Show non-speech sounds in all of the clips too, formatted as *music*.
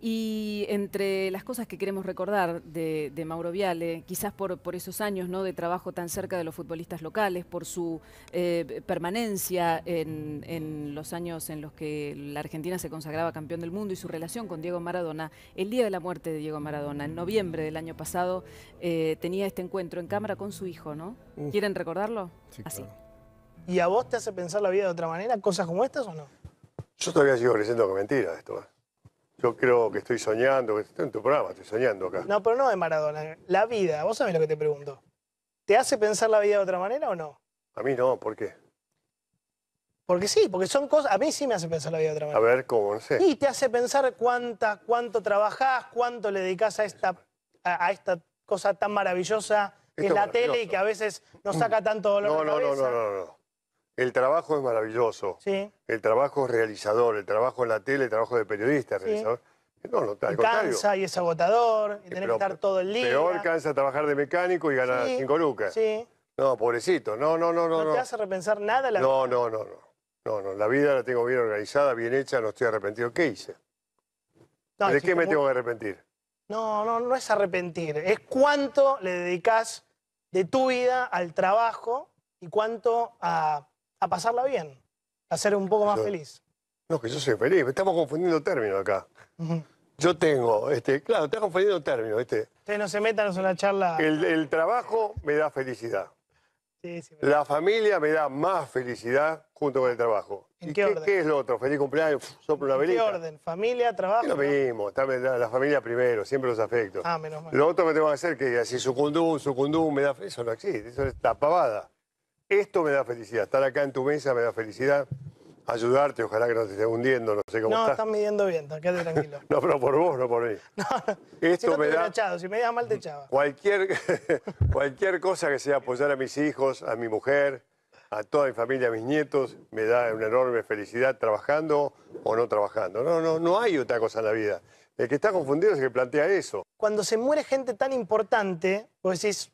Y entre las cosas que queremos recordar de, Mauro Viale, quizás por, esos años ¿no? de trabajo tan cerca de los futbolistas locales, por su eh, permanencia en, los años en los que la Argentina se consagraba campeón del mundo y su relación con Diego Maradona, el día de la muerte de Diego Maradona, en noviembre del año pasado, eh, tenía este encuentro en cámara con su hijo, ¿no? ¿Quieren recordarlo? Sí, Así. ¿Y a vos te hace pensar la vida de otra manera, cosas como estas o no? Yo todavía sigo creciendo con mentira esto. ¿eh? Yo creo que estoy soñando, que estoy en tu programa, estoy soñando acá. No, pero no de Maradona. La vida, vos sabés lo que te pregunto. ¿Te hace pensar la vida de otra manera o no? A mí no, ¿por qué? Porque sí, porque son cosas. A mí sí me hace pensar la vida de otra manera. A ver, ¿cómo? No sé. Y te hace pensar cuánta, cuánto trabajás, cuánto le dedicas a esta, a, esta cosa tan maravillosa que es la tele y que a veces nos mm. saca tanto dolor. No, cabeza? no, no, no, no, no. El trabajo es maravilloso. Sí. El trabajo es realizador, el trabajo en la tele, el trabajo de periodista realizador. No, no, y cansa y es agotador, y tenés que estar todo el día. Peor cansa trabajar de mecánico y ganar cinco lucas. Sí. No, pobrecito. No, no, no, no. ¿No te hace repensar nada la vida? No, no, no. No, no, la vida la tengo bien organizada, bien hecha, no estoy arrepentido. ¿Qué hice? ¿De qué me tengo que arrepentir? No, no, no es arrepentir. Es cuánto le dedicas de tu vida al trabajo y cuánto a a pasarla bien, a ser un poco más feliz. No, que yo soy feliz, estamos confundiendo términos acá. Yo tengo, este, claro, estás confundiendo términos, este. Ustedes no se metan en una charla. El, trabajo me da felicidad. Sí, sí, la familia me da más felicidad junto con el trabajo. ¿En qué, orden? qué, es lo otro? Feliz cumpleaños, soplo una velita. ¿En qué orden? ¿Familia, trabajo? Es lo mismo, la, familia primero, siempre los afectos. Ah, menos mal. Lo otro me tengo que hacer que así sucundum, sucundum, me da... Eso no existe, eso es pavada. Esto me da felicidad. Estar acá en tu mesa me da felicidad. Ayudarte, ojalá que no te esté hundiendo, no sé cómo No, estás. midiendo bien, quédate tranquilo. *laughs* no, pero por vos, no por mí. *laughs* Esto me da... echado, si me mal te echaba. Cualquier, *laughs* cualquier cosa que sea apoyar a mis hijos, a mi mujer, a toda mi familia, a mis nietos, me da una enorme felicidad trabajando o no trabajando. No, no, no hay otra cosa en la vida. El que está confundido es el que plantea eso. Cuando se muere gente tan importante, vos decís,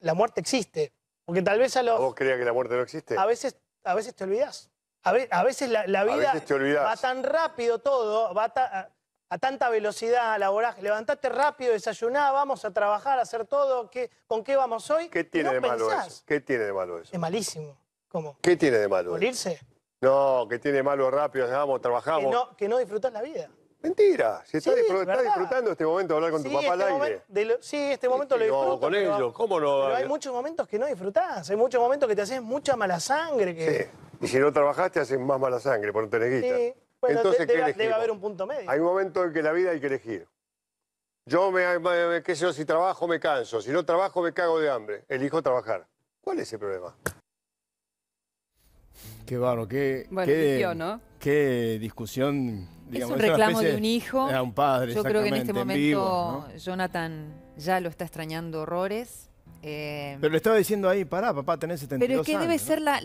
la muerte existe, porque tal vez a los. ¿Vos creías que la muerte no existe? A veces, a veces te olvidas. A, veces la, vida va tan rápido todo, va a, tanta velocidad a la levantaste Levantate rápido, desayuná, vamos a trabajar, a hacer todo. ¿Con qué vamos hoy? ¿Qué tiene de malo eso? ¿Qué tiene de malo eso? Es malísimo. ¿Cómo? ¿Qué tiene de malo? ¿Morirse? No, que tiene de malo rápido, vamos, trabajamos. Que no, que la vida. Mentira, Si estás disfrutando este momento de hablar con tu papá al este aire. sí, este momento este lo disfruto. con ellos, ¿cómo no? hay muchos momentos que no disfrutás, hay muchos momentos que te haces mucha mala sangre. Sí, y si no trabajaste haces más mala sangre por no tener Sí, bueno, Entonces, debe, haber un punto medio. Hay un momento en que la vida hay que elegir. Yo, me, qué sé yo, si trabajo me canso, si no trabajo me cago de hambre. Elijo trabajar. ¿Cuál es el problema? Qué barro, qué, discusión. es un reclamo de un hijo. un padre. Yo creo que en este momento Jonathan ya lo está extrañando horrores. Eh, pero le estaba diciendo ahí, pará, papá, tenés 72 Pero es que debe ser la,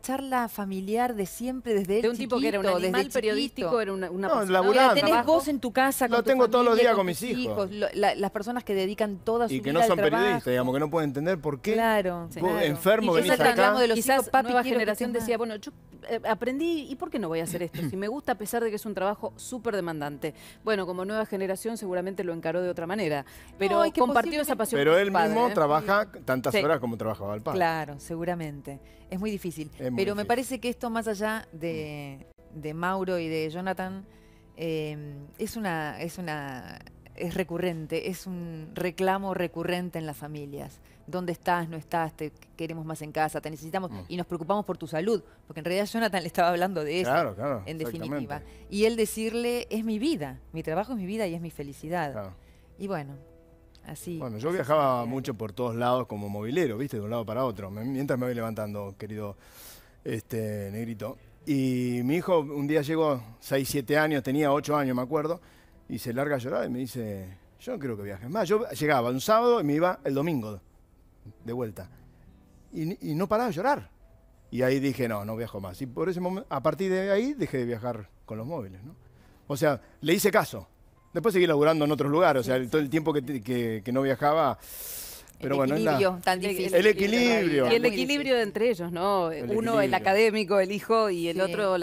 charla familiar de siempre, desde él De un tipo que era un animal periodístico, era una, una no, persona... tenés vos en tu casa, con Lo tengo todos los días con, mis hijos. las personas que dedican toda su y Y que no son periodistas, digamos, que no pueden entender por qué. Claro. Vos, Enfermo, y venís De quizás hijos, papi, nueva generación decía, bueno, yo eh, aprendí, ¿y por qué no voy a hacer esto? Si me gusta, a pesar de que es un trabajo súper demandante. Bueno, como nueva generación seguramente lo encaró de otra manera. Pero compartió esa pasión pero él mismo ¿eh? trabaja tantas horas como trabajaba el padre. Claro, seguramente. Es muy difícil. Pero me parece que esto, más allá de, mm. Mauro y de Jonathan, em, es una, es una, es recurrente, es un reclamo recurrente en las familias. ¿Dónde estás? ¿No estás? Te queremos más en casa, te necesitamos mm. y nos preocupamos por tu salud. Porque en realidad Jonathan le estaba hablando de eso, claro, claro, en definitiva. Y él decirle, es mi vida, mi trabajo es mi vida y es mi felicidad. Y bueno, bueno, yo viajaba mucho por todos lados como movilero, ¿viste? De un lado para otro. mientras me voy levantando, querido este, negrito. Y mi hijo un día llegó, 6, 7 años, tenía 8 años, me acuerdo, y se larga a llorar y me dice, yo no creo que viajes más. Yo llegaba un sábado y me iba el domingo de vuelta. Y, y no paraba de llorar. Y ahí dije, no, no viajo más. Y por ese momento, a partir de ahí dejé de viajar con los móviles, ¿no? O sea, le hice caso. Después seguí laburando en otros lugares, o sea, todo el tiempo que, que, no viajaba. Pero bueno, equilibrio, El equilibrio. Y el equilibrio entre ellos, ¿no? Uno, el académico, el hijo, y el otro,